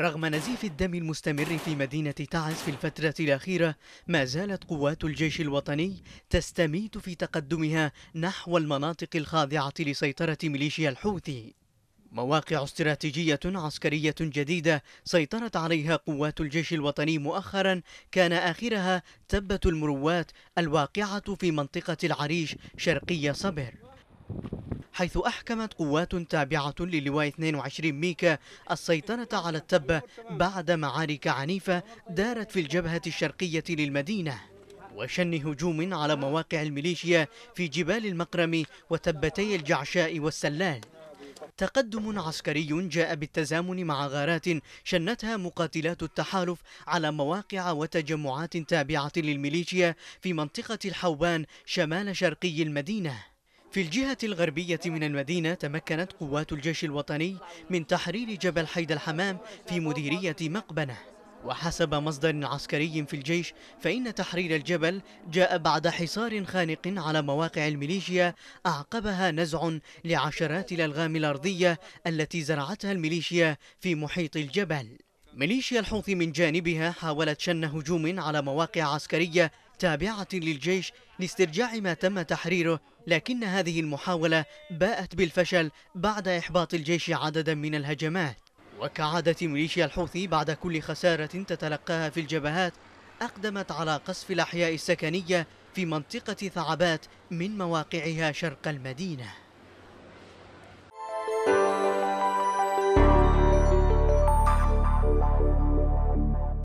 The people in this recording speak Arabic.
رغم نزيف الدم المستمر في مدينة تعز في الفترة الأخيرة ما زالت قوات الجيش الوطني تستميت في تقدمها نحو المناطق الخاضعة لسيطرة ميليشيا الحوثي مواقع استراتيجية عسكرية جديدة سيطرت عليها قوات الجيش الوطني مؤخرا كان آخرها تبة المروات الواقعة في منطقة العريش شرقي صبر حيث أحكمت قوات تابعة للواء 22 ميكا السيطرة على التبة بعد معارك عنيفة دارت في الجبهة الشرقية للمدينة وشن هجوم على مواقع الميليشيا في جبال المقرم وتبتي الجعشاء والسلال تقدم عسكري جاء بالتزامن مع غارات شنتها مقاتلات التحالف على مواقع وتجمعات تابعة للميليشيا في منطقة الحوبان شمال شرقي المدينة في الجهة الغربية من المدينة تمكنت قوات الجيش الوطني من تحرير جبل حيد الحمام في مديرية مقبنة وحسب مصدر عسكري في الجيش فإن تحرير الجبل جاء بعد حصار خانق على مواقع الميليشيا أعقبها نزع لعشرات الألغام الأرضية التي زرعتها الميليشيا في محيط الجبل ميليشيا الحوثي من جانبها حاولت شن هجوم على مواقع عسكرية تابعة للجيش لاسترجاع ما تم تحريره لكن هذه المحاولة باءت بالفشل بعد إحباط الجيش عددا من الهجمات وكعادة ميليشيا الحوثي بعد كل خسارة تتلقاها في الجبهات أقدمت على قصف الأحياء السكنية في منطقة ثعبات من مواقعها شرق المدينة